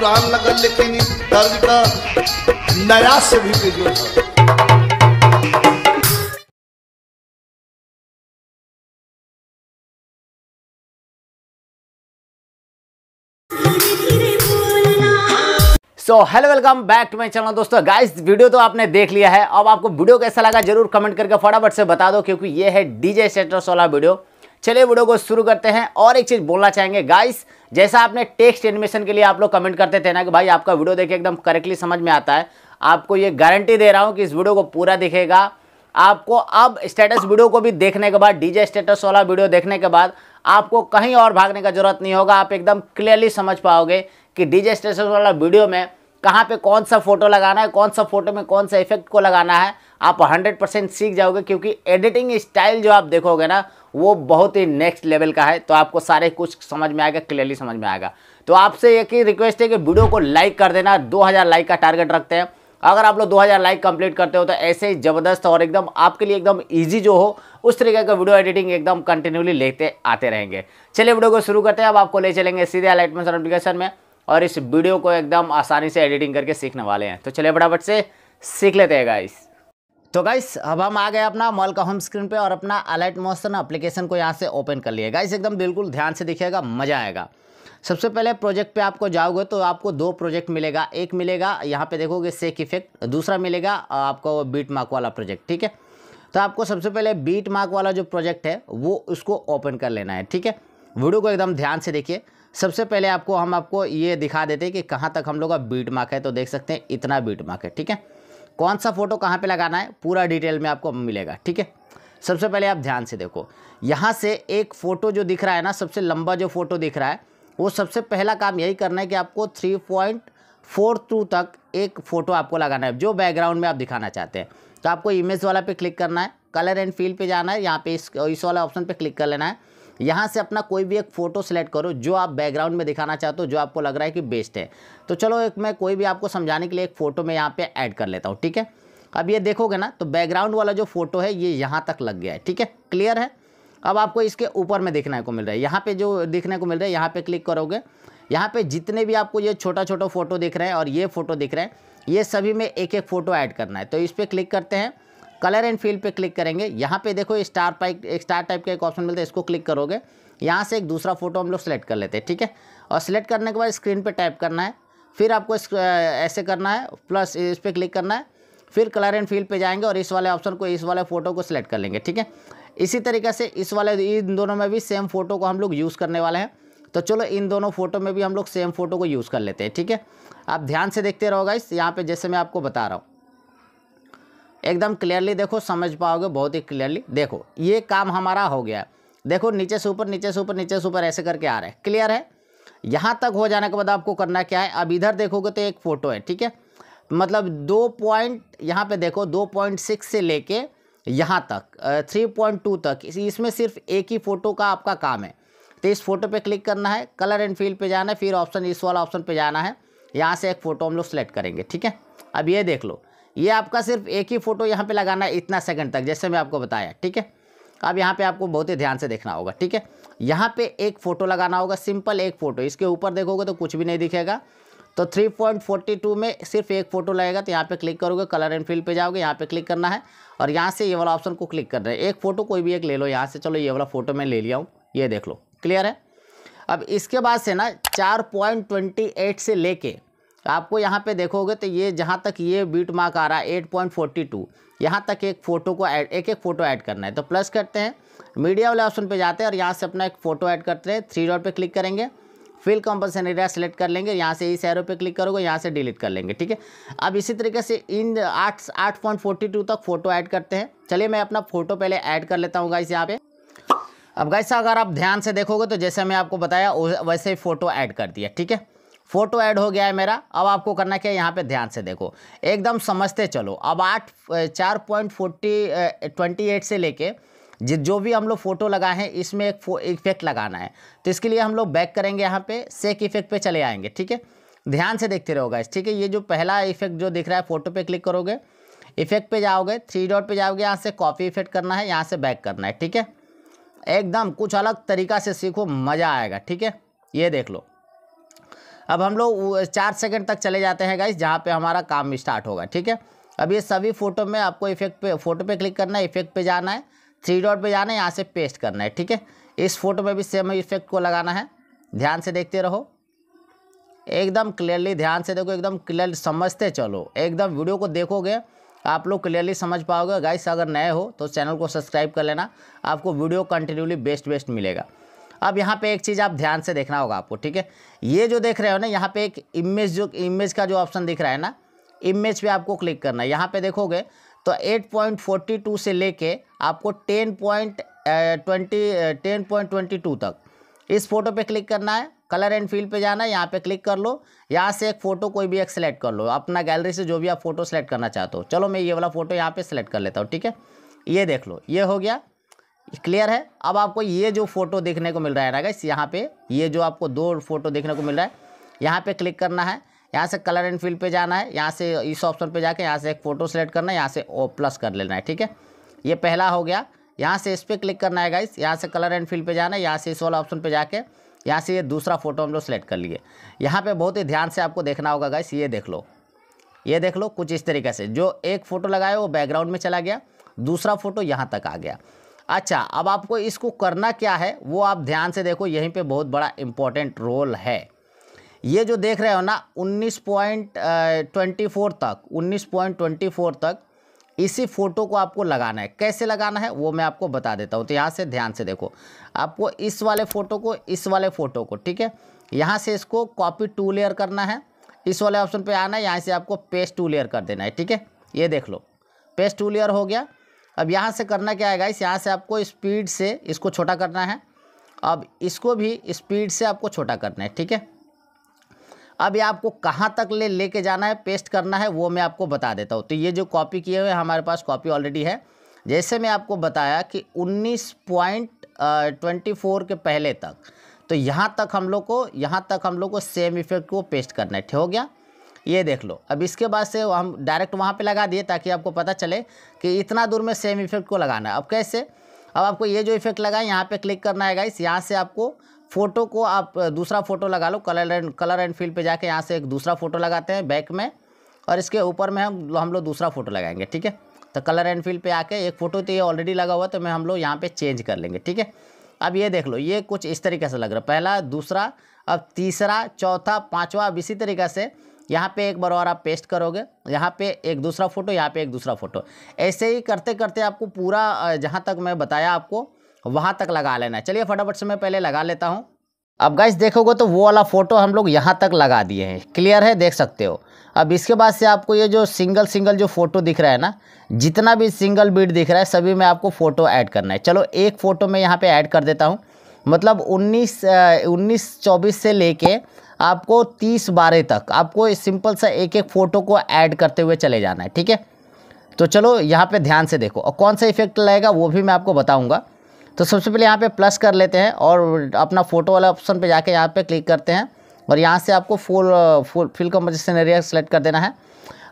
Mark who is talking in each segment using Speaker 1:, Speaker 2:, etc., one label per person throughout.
Speaker 1: पुरान लगन लेकिन दर्द का नया से भी बेजोड़ है so hello welcome back to my channel दोस्तों गाइस वीडियो तो आपने देख लिया है अब आपको वीडियो कैसा लगा जरूर कमेंट करके फटाफट से बता दो क्योंकि ये है डीजे सेटर्स वाला वीडियो चलिए वीडियो को शुरू करते हैं और एक चीज़ बोलना चाहेंगे गाइस जैसा आपने टेक्स्ट एनिमेशन के लिए आप लोग कमेंट करते थे ना कि भाई आपका वीडियो देखे एकदम करेक्टली समझ में आता है आपको ये गारंटी दे रहा हूँ कि इस वीडियो को पूरा दिखेगा आपको अब स्टेटस वीडियो को भी देखने के बाद डीजे स्टेटस वाला वीडियो देखने के बाद आपको कहीं और भागने का जरूरत नहीं होगा आप एकदम क्लियरली समझ पाओगे कि डीजे स्टेटस वाला वीडियो में कहाँ पे कौन सा फोटो लगाना है कौन सा फोटो में कौन सा इफेक्ट को लगाना है आप 100 परसेंट सीख जाओगे क्योंकि एडिटिंग स्टाइल जो आप देखोगे ना वो बहुत ही नेक्स्ट लेवल का है तो आपको सारे कुछ समझ में आएगा क्लियरली समझ में आएगा तो आपसे एक ही रिक्वेस्ट है कि वीडियो को लाइक कर देना 2000 लाइक का टारगेट रखते हैं अगर आप लोग 2000 लाइक कंप्लीट करते हो तो ऐसे ही ज़बरदस्त और एकदम आपके लिए एकदम इजी जो हो उस तरीके का वीडियो एडिटिंग एकदम कंटिन्यूली लेते आते रहेंगे चलिए वीडियो को शुरू करते हैं अब आपको ले चलेंगे सीधे अलाइट में सर्टिफिकेशन में और इस वीडियो को एकदम आसानी से एडिटिंग करके सीखने वाले हैं तो चलिए फटाफट से सीख लेते हैं गाइस तो गाइस अब हम आ गए अपना मॉल का होम स्क्रीन पे और अपना अलाइट मोशन एप्लीकेशन को यहाँ से ओपन कर लिए गाइस एकदम बिल्कुल ध्यान से देखिएगा मज़ा आएगा सबसे पहले प्रोजेक्ट पे आपको जाओगे तो आपको दो प्रोजेक्ट मिलेगा एक मिलेगा यहाँ पे देखोगे सेक इफेक्ट दूसरा मिलेगा आपको बीट मार्क वाला प्रोजेक्ट ठीक है तो आपको सबसे पहले बीट मार्क वाला जो प्रोजेक्ट है वो उसको ओपन कर लेना है ठीक है वीडियो को एकदम ध्यान से देखिए सबसे पहले आपको हम आपको ये दिखा देते हैं कि कहाँ तक हम लोग का बीट मार्क है तो देख सकते हैं इतना बीट मार्क है ठीक है कौन सा फ़ोटो कहाँ पे लगाना है पूरा डिटेल में आपको मिलेगा ठीक है सबसे पहले आप ध्यान से देखो यहाँ से एक फ़ोटो जो दिख रहा है ना सबसे लंबा जो फ़ोटो दिख रहा है वो सबसे पहला काम यही करना है कि आपको थ्री पॉइंट फोर टू तक एक फ़ोटो आपको लगाना है जो बैकग्राउंड में आप दिखाना चाहते हैं तो आपको इमेज वाला पे क्लिक करना है कलर एंड फील पे जाना है यहाँ पे इस इस वाला ऑप्शन पे क्लिक कर लेना है यहाँ से अपना कोई भी एक फ़ोटो सेलेक्ट करो जो आप बैकग्राउंड में दिखाना चाहते हो जो आपको लग रहा है कि बेस्ट है तो चलो एक मैं कोई भी आपको समझाने के लिए एक फ़ोटो में यहाँ पर ऐड कर लेता हूँ ठीक है अब ये देखोगे ना तो बैकग्राउंड वाला जो फ़ोटो है ये यहाँ तक लग गया है ठीक है क्लियर है अब आपको इसके ऊपर में देखने को मिल रहा है यहाँ पर जो देखने को मिल रहा है यहाँ पर क्लिक करोगे यहाँ पर जितने भी आपको ये छोटा छोटा फ़ोटो दिख रहे हैं और ये फ़ोटो दिख रहे हैं ये सभी में एक एक फ़ोटो ऐड करना है तो इस पर क्लिक करते हैं कलर एंड फील्ड पे क्लिक करेंगे यहाँ पे देखो स्टार पाइप स्टार टाइप का एक ऑप्शन मिलता है इसको क्लिक करोगे यहाँ से एक दूसरा फोटो हम लोग सेलेक्ट कर लेते हैं ठीक है और सिलेक्ट करने के बाद स्क्रीन पर टाइप करना है फिर आपको इस ऐसे करना है प्लस इस पर क्लिक करना है फिर कलर एंड फील्ड पर जाएंगे और इस वाले ऑप्शन को इस वाले फ़ोटो को सिलेक्ट कर लेंगे ठीक है इसी तरीके से इस वाले इन दोनों में भी सेम फ़ोटो को हम लोग यूज़ करने वाले हैं तो चलो इन दोनों फ़ोटो में भी हम लोग सेम फ़ोटो को यूज़ कर लेते हैं ठीक है आप ध्यान से देखते रहोगा इस यहाँ पे जैसे मैं आपको बता रहा हूँ एकदम क्लियरली देखो समझ पाओगे बहुत ही क्लियरली देखो ये काम हमारा हो गया देखो नीचे से ऊपर नीचे से ऊपर नीचे से ऊपर ऐसे करके आ रहे हैं क्लियर है यहाँ तक हो जाने के बाद आपको करना क्या है अब इधर देखोगे तो एक फ़ोटो है ठीक है मतलब दो पॉइंट यहाँ पे देखो दो पॉइंट सिक्स से लेके यहाँ तक थ्री पॉइंट टू तक इसमें सिर्फ एक ही फ़ोटो का आपका काम है तो इस फोटो पे क्लिक करना है कलर एंड फील्ड पे जाना है फिर ऑप्शन इस वाला ऑप्शन पे जाना है यहाँ से एक फ़ोटो हम लोग सेलेक्ट करेंगे ठीक है अब ये देख लो ये आपका सिर्फ एक ही फ़ोटो यहाँ पे लगाना है इतना सेकंड तक जैसे मैं आपको बताया ठीक है अब यहाँ पे आपको बहुत ही ध्यान से देखना होगा ठीक है यहाँ पे एक फ़ोटो लगाना होगा सिंपल एक फ़ोटो इसके ऊपर देखोगे तो कुछ भी नहीं दिखेगा तो 3.42 में सिर्फ एक फ़ोटो लगेगा तो यहाँ पे क्लिक करोगे कलर एंड फील्ड पे जाओगे यहाँ पे क्लिक करना है और यहाँ से ये वाला ऑप्शन को क्लिक करना है एक फ़ोटो कोई भी एक ले लो यहाँ से चलो ये वाला फ़ोटो मैं ले लिया हूँ ये देख लो क्लियर है अब इसके बाद से ना चार से लेके आपको यहाँ पे देखोगे तो ये जहाँ तक ये बीट मार्क आ रहा है एट पॉइंट फोर्टी टू यहाँ तक एक फ़ोटो को ऐड एक एक फ़ोटो ऐड करना है तो प्लस करते हैं मीडिया वाले ऑप्शन पे जाते हैं और यहाँ से अपना एक फ़ोटो ऐड करते हैं थ्री डॉट पे क्लिक करेंगे फिल कंपल्सन एरिया सेलेक्ट कर लेंगे यहाँ से इस एरो पे क्लिक करोगे यहाँ से डिलीट कर लेंगे ठीक है अब इसी तरीके से इन आठ आठ पॉइंट फोर्टी टू तक फ़ोटो ऐड करते हैं चलिए मैं अपना फ़ोटो पहले ऐड कर लेता हूँ गाइस यहाँ पे अब गाइस अगर आप ध्यान से देखोगे तो जैसे मैं आपको बताया वैसे ही फ़ोटो ऐड कर दिया ठीक है फोटो ऐड हो गया है मेरा अब आपको करना क्या है यहाँ पे ध्यान से देखो एकदम समझते चलो अब आठ चार पॉइंट फोर्टी ट्वेंटी एट से लेके जो भी हम लोग फ़ोटो लगाए हैं इसमें एक इफेक्ट लगाना है तो इसके लिए हम लोग बैक करेंगे यहाँ पे सेक इफेक्ट पे चले आएंगे ठीक है ध्यान से देखते रहो गाइस ठीक है ये जो पहला इफेक्ट जो दिख रहा है फ़ोटो पे क्लिक करोगे इफेक्ट पे जाओगे थ्री डॉट पे जाओगे यहाँ से कॉपी इफेक्ट करना है यहाँ से बैक करना है ठीक है एकदम कुछ अलग तरीका से सीखो मज़ा आएगा ठीक है ये देख लो अब हम लोग चार सेकेंड तक चले जाते हैं गाइस जहाँ पर हमारा काम स्टार्ट होगा ठीक है अब ये सभी फ़ोटो में आपको इफेक्ट पे फोटो पे क्लिक करना है इफेक्ट पे जाना है थ्री डॉट पे जाना है यहाँ से पेस्ट करना है ठीक है इस फोटो में भी सेम इफेक्ट को लगाना है ध्यान से देखते रहो एकदम क्लियरली ध्यान से देखो एकदम क्लियरली समझते चलो एकदम वीडियो को देखोगे आप लोग क्लियरली समझ पाओगे गाइस अगर नए हो तो चैनल को सब्सक्राइब कर लेना आपको वीडियो कंटिन्यूली बेस्ट बेस्ट मिलेगा अब यहाँ पे एक चीज़ आप ध्यान से देखना होगा आपको ठीक है ये जो देख रहे हो ना यहाँ पे एक इमेज जो इमेज का जो ऑप्शन दिख रहा है ना इमेज पे आपको क्लिक करना है यहाँ पे देखोगे तो 8.42 से लेके आपको 10.20 10.22 तक इस फोटो पे क्लिक करना है कलर एंड फील्ड पे जाना है यहाँ पे क्लिक कर लो यहाँ से एक फ़ोटो कोई भी एक सेलेक्ट कर लो अपना गैलरी से जो भी आप फोटो सेलेक्ट करना चाहते हो चलो मैं ये वाला फ़ोटो यहाँ पे सेलेक्ट कर लेता हूँ ठीक है ये देख लो ये हो गया क्लियर है अब आपको ये जो फोटो देखने को मिल रहा है ना गाइस यहाँ पे ये जो आपको दो फोटो देखने को मिल रहा है यहाँ पे क्लिक करना है यहाँ से कलर एंड फील्ड पे जाना है यहाँ से इस ऑप्शन पे जाके यहाँ से एक फ़ोटो सेलेक्ट करना है यहाँ से ओ प्लस कर लेना है ठीक है ये पहला हो गया यहाँ से इस पर क्लिक करना है गाइस यहाँ से कलर एंड फील्ड पर जाना है यहाँ से इस वाला ऑप्शन पर जाके यहाँ से ये दूसरा फोटो हम लोग सेलेक्ट कर लिए यहाँ पर बहुत ही ध्यान से आपको देखना होगा गाइस ये देख लो ये देख लो कुछ इस तरीके से जो एक फ़ोटो लगाया वो बैकग्राउंड में चला गया दूसरा फोटो यहाँ तक आ गया अच्छा अब आपको इसको करना क्या है वो आप ध्यान से देखो यहीं पे बहुत बड़ा इम्पोर्टेंट रोल है ये जो देख रहे हो ना 19.24 तक 19.24 तक इसी फ़ोटो को आपको लगाना है कैसे लगाना है वो मैं आपको बता देता हूँ तो यहाँ से ध्यान से देखो आपको इस वाले फ़ोटो को इस वाले फ़ोटो को ठीक है यहाँ से इसको कॉपी टू लेयर करना है इस वाले ऑप्शन पे आना है यहाँ से आपको पेस्ट टू लेयर कर देना है ठीक है ये देख लो पेस्ट टू लेयर हो गया अब यहाँ से करना क्या है गाइस यहाँ से आपको स्पीड से इसको छोटा करना है अब इसको भी स्पीड से आपको छोटा करना है ठीक है अब ये आपको कहाँ तक ले लेके जाना है पेस्ट करना है वो मैं आपको बता देता हूँ तो ये जो कॉपी किए हुए हमारे पास कॉपी ऑलरेडी है जैसे मैं आपको बताया कि उन्नीस पॉइंट ट्वेंटी फोर के पहले तक तो यहाँ तक हम लोग को यहाँ तक हम लोग को सेम इफेक्ट को पेस्ट करना है ठीक हो गया ये देख लो अब इसके बाद से हम डायरेक्ट वहाँ पे लगा दिए ताकि आपको पता चले कि इतना दूर में सेम इफेक्ट को लगाना है अब कैसे अब आपको ये जो इफेक्ट लगा है यहाँ पर क्लिक करना है गाइस यहाँ से आपको फ़ोटो को आप दूसरा फ़ोटो लगा लो colour and colour and field पर जाके यहाँ से एक दूसरा फ़ोटो लगाते हैं बैक में और इसके ऊपर में हम हम लोग दूसरा फ़ोटो लगाएंगे ठीक है तो कलर एंड फील्ड पर आके एक फ़ोटो तो ये ऑलरेडी लगा हुआ है तो मैं हम लोग यहाँ पर चेंज कर लेंगे ठीक है अब ये देख लो ये कुछ इस तरीके से लग रहा है पहला दूसरा अब तीसरा चौथा पाँचवा अब इसी तरीके से यहाँ पे एक बार और आप पेस्ट करोगे यहाँ पे एक दूसरा फ़ोटो यहाँ पे एक दूसरा फ़ोटो ऐसे ही करते करते आपको पूरा जहाँ तक मैं बताया आपको वहाँ तक लगा लेना है चलिए फटाफट से मैं पहले लगा लेता हूँ अब गाइस देखोगे तो वो वाला फ़ोटो हम लोग यहाँ तक लगा दिए हैं क्लियर है देख सकते हो अब इसके बाद से आपको ये जो सिंगल सिंगल जो फ़ोटो दिख रहा है ना जितना भी सिंगल बीट दिख रहा है सभी में आपको फ़ोटो ऐड करना है चलो एक फ़ोटो मैं यहाँ पे ऐड कर देता हूँ मतलब 19 19 24 से लेके आपको 30 बारह तक आपको सिंपल सा एक एक फ़ोटो को ऐड करते हुए चले जाना है ठीक है तो चलो यहाँ पे ध्यान से देखो और कौन सा इफेक्ट लगेगा वो भी मैं आपको बताऊँगा तो सबसे पहले यहाँ पे प्लस कर लेते हैं और अपना फ़ोटो वाला ऑप्शन पे जाके यहाँ पे क्लिक करते हैं और यहाँ से आपको full full fill composition area select कर देना है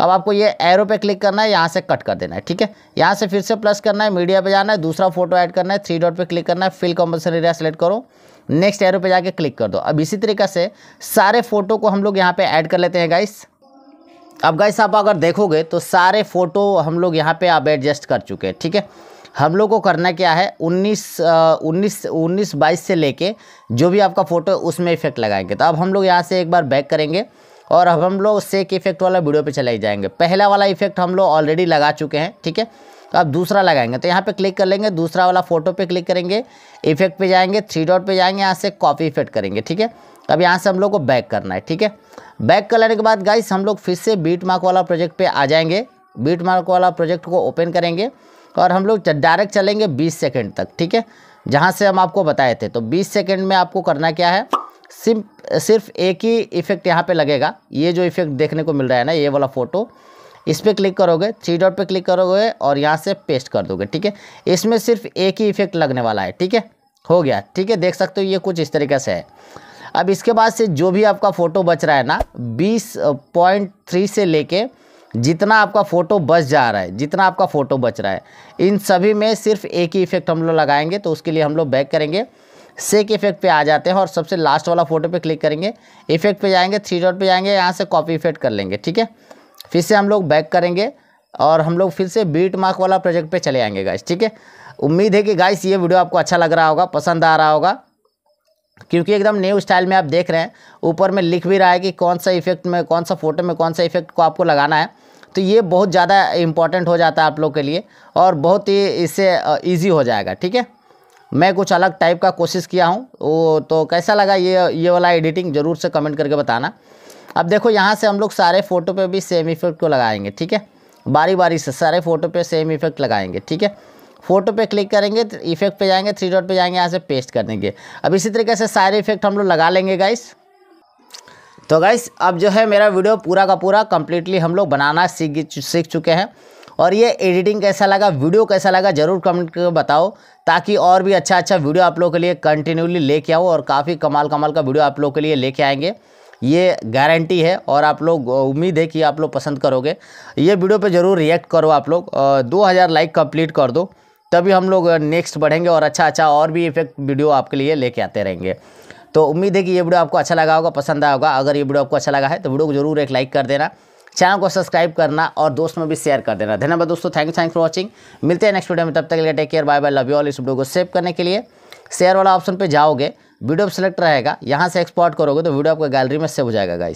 Speaker 1: अब आपको ये एरो पे क्लिक करना है यहाँ से कट कर देना है ठीक है यहाँ से फिर से प्लस करना है मीडिया पे जाना है दूसरा फोटो ऐड करना है थ्री डॉट पे क्लिक करना है फिल कॉम्पल्सन एरिया सेलेक्ट करो नेक्स्ट एरो पे जाके क्लिक कर दो अब इसी तरीके से सारे फोटो को हम लोग यहाँ पे ऐड कर लेते हैं गाइस अब गाइस आप अगर देखोगे तो सारे फ़ोटो हम लोग यहाँ पे आप एडजस्ट कर चुके हैं ठीक है हम लोग को करना क्या है 19 19 19 बाईस से लेके जो भी आपका फ़ोटो है उसमें इफेक्ट लगाएंगे तो अब हम लोग यहाँ से एक बार बैक करेंगे और अब हम लोग सेक इफेक्ट वाला वीडियो पे चले जाएंगे पहला वाला इफेक्ट हम लोग ऑलरेडी लगा चुके हैं ठीक है तो अब दूसरा लगाएंगे तो यहाँ पे क्लिक कर लेंगे दूसरा वाला फोटो पे क्लिक करेंगे इफेक्ट पे जाएंगे थ्री डॉट पे जाएंगे यहाँ से कॉपी इफेक्ट करेंगे ठीक है तो अब यहाँ से हम लोग को बैक करना है ठीक है बैक कर लेने के बाद गाइस हम लोग फिर से बीट मार्क वाला प्रोजेक्ट पर आ जाएंगे बीट मार्क वाला प्रोजेक्ट को ओपन करेंगे और हम लोग डायरेक्ट चलेंगे बीस सेकेंड तक ठीक है जहाँ से हम आपको बताए थे तो बीस सेकेंड में आपको करना क्या है सिर्फ सिर्फ एक ही इफेक्ट यहाँ पे लगेगा ये जो इफेक्ट देखने को मिल रहा है ना ये वाला फ़ोटो इस पर क्लिक करोगे थ्री डॉट पे क्लिक करोगे और यहाँ से पेस्ट कर दोगे ठीक है इसमें सिर्फ एक ही इफेक्ट लगने वाला है ठीक है हो गया ठीक है देख सकते हो ये कुछ इस तरीके से है अब इसके बाद से जो भी आपका फ़ोटो बच रहा है ना बीस पॉइंट थ्री से लेके जितना आपका फ़ोटो बच जा रहा है जितना आपका फ़ोटो बच रहा है इन सभी में सिर्फ एक ही इफेक्ट हम लोग लगाएंगे तो उसके लिए हम लोग बैक करेंगे सेक इफेक्ट पे आ जाते हैं और सबसे लास्ट वाला फोटो पे क्लिक करेंगे इफेक्ट पे जाएंगे थ्री डॉट पे जाएंगे यहाँ से कॉपी इफेक्ट कर लेंगे ठीक है फिर से हम लोग बैक करेंगे और हम लोग फिर से बीट मार्क वाला प्रोजेक्ट पे चले आएंगे गाइस ठीक है उम्मीद है कि गाइस ये वीडियो आपको अच्छा लग रहा होगा पसंद आ रहा होगा क्योंकि एकदम न्यू स्टाइल में आप देख रहे हैं ऊपर में लिख भी रहा है कि कौन सा इफेक्ट में कौन सा फोटो में कौन सा इफेक्ट को आपको लगाना है तो ये बहुत ज़्यादा इंपॉर्टेंट हो जाता है आप लोग के लिए और बहुत ही इससे ईजी हो जाएगा ठीक है मैं कुछ अलग टाइप का कोशिश किया हूँ वो तो कैसा लगा ये ये वाला एडिटिंग ज़रूर से कमेंट करके बताना अब देखो यहाँ से हम लोग सारे फ़ोटो पे भी सेम इफ़ेक्ट को लगाएंगे ठीक है बारी बारी से सारे फ़ोटो पे सेम इफ़ेक्ट लगाएंगे ठीक है फ़ोटो पे क्लिक करेंगे इफेक्ट तो पे जाएंगे थ्री डॉट पे जाएंगे यहाँ से पेस्ट कर देंगे अब इसी तरीके से सारे इफेक्ट हम लोग लगा लेंगे गाइस तो गाइस अब जो है मेरा वीडियो पूरा का पूरा कम्प्लीटली हम लोग बनाना सीख सीख चुके हैं और ये एडिटिंग कैसा लगा वीडियो कैसा लगा ज़रूर कमेंट करके बताओ ताकि और भी अच्छा अच्छा वीडियो आप लोग के लिए कंटिन्यूली लेके आओ और काफ़ी कमाल कमाल का वीडियो आप लोग के लिए लेके आएंगे ये गारंटी है और आप लोग उम्मीद है कि आप लोग पसंद करोगे ये वीडियो पर ज़रूर रिएक्ट करो आप लोग दो हज़ार लाइक कंप्लीट कर दो तभी हम लोग नेक्स्ट बढ़ेंगे और अच्छा अच्छा और भी इफेक्ट वीडियो आपके लिए लेके आते रहेंगे तो उम्मीद है कि ये वीडियो आपको अच्छा लगा होगा पसंद आया होगा अगर ये वीडियो आपको अच्छा लगा है तो वीडियो को जरूर एक लाइक कर देना चैनल को सब्सक्राइब करना और दोस्तों में भी शेयर कर देना धन्यवाद दोस्तों thank you thank for watching मिलते हैं नेक्स्ट वीडियो में तब तक लिए take care bye bye love you all इस वीडियो को सेव करने के लिए शेयर वाला ऑप्शन पर जाओगे वीडियो सेलेक्ट रहेगा यहाँ से एक्सपोर्ट करोगे तो वीडियो आपका गैलरी में सेव हो जाएगा गाइस